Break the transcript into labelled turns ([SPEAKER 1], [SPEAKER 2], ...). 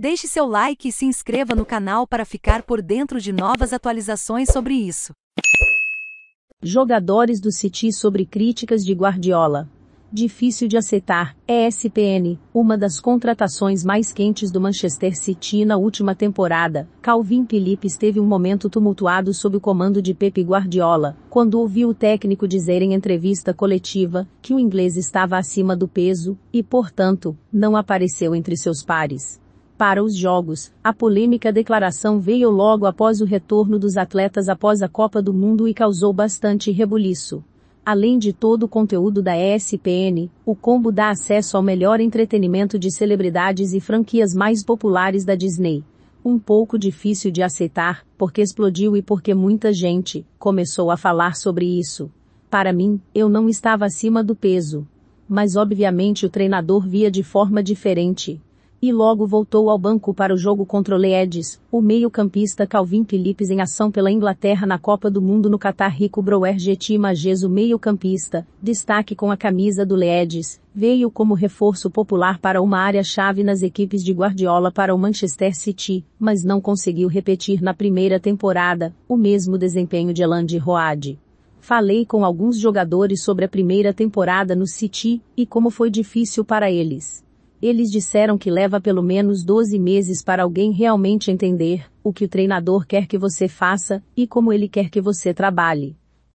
[SPEAKER 1] Deixe seu like e se inscreva no canal para ficar por dentro de novas atualizações sobre isso. Jogadores do City sobre críticas de Guardiola. Difícil de aceitar, ESPN, uma das contratações mais quentes do Manchester City na última temporada. Calvin Phillips teve um momento tumultuado sob o comando de Pepe Guardiola, quando ouviu o técnico dizer em entrevista coletiva que o inglês estava acima do peso e, portanto, não apareceu entre seus pares. Para os Jogos, a polêmica declaração veio logo após o retorno dos atletas após a Copa do Mundo e causou bastante rebuliço. Além de todo o conteúdo da ESPN, o combo dá acesso ao melhor entretenimento de celebridades e franquias mais populares da Disney. Um pouco difícil de aceitar, porque explodiu e porque muita gente começou a falar sobre isso. Para mim, eu não estava acima do peso. Mas obviamente o treinador via de forma diferente, e logo voltou ao banco para o jogo contra o Leeds, o meio-campista Calvin Phillips em ação pela Inglaterra na Copa do Mundo no Catar Rico Brouwer Geti Mages o meio-campista, destaque com a camisa do Leeds, veio como reforço popular para uma área-chave nas equipes de Guardiola para o Manchester City, mas não conseguiu repetir na primeira temporada, o mesmo desempenho de Alain de Road. Falei com alguns jogadores sobre a primeira temporada no City, e como foi difícil para eles. Eles disseram que leva pelo menos 12 meses para alguém realmente entender o que o treinador quer que você faça e como ele quer que você trabalhe.